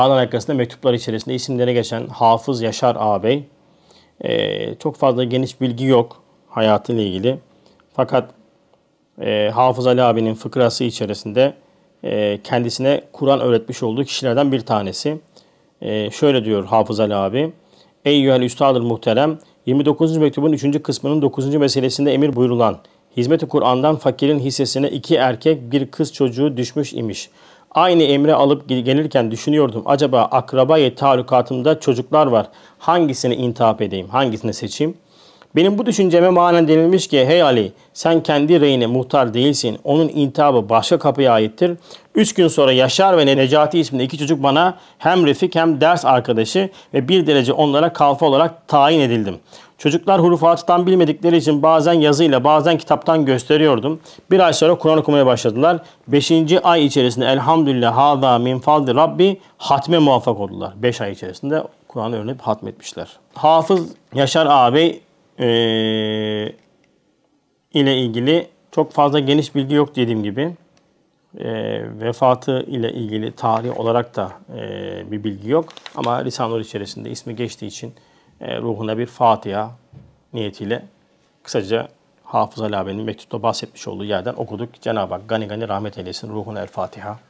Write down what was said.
Bağdat Halkası'nda mektuplar içerisinde isimleri geçen Hafız Yaşar ağabey e, çok fazla geniş bilgi yok hayatıyla ilgili. Fakat e, Hafız Ali abinin fıkrası içerisinde e, kendisine Kur'an öğretmiş olduğu kişilerden bir tanesi. E, şöyle diyor Hafız Ali abi. Ey yühel üstadır muhterem 29. mektubun 3. kısmının 9. meselesinde emir buyurulan Hizmet-i Kur'an'dan fakirin hissesine iki erkek bir kız çocuğu düşmüş imiş. Aynı emri alıp gelirken düşünüyordum. Acaba akrabayı tarikatımda çocuklar var. Hangisini intihap edeyim, hangisini seçeyim?'' Benim bu düşünceme manen denilmiş ki hey Ali sen kendi reyine muhtar değilsin. Onun intihabı başka kapıya aittir. Üç gün sonra Yaşar ve Necati isminde iki çocuk bana hem refik hem ders arkadaşı ve bir derece onlara kalfa olarak tayin edildim. Çocuklar hurufattan bilmedikleri için bazen yazıyla bazen kitaptan gösteriyordum. Bir ay sonra Kur'an okumaya başladılar. Beşinci ay içerisinde elhamdülillah hâzâ min fadli rabbi hatme muvaffak oldular. Beş ay içerisinde Kur'an'ı öğrenip hatmetmişler. Hafız Yaşar ağabey e, ile ilgili çok fazla geniş bilgi yok dediğim gibi. E, vefatı ile ilgili tarih olarak da e, bir bilgi yok. Ama Risanur içerisinde ismi geçtiği için e, ruhuna bir Fatiha niyetiyle kısaca Hafız Ali abinin mektupta bahsetmiş olduğu yerden okuduk. Cenab-ı Hak gani gani rahmet eylesin ruhuna el Fatiha.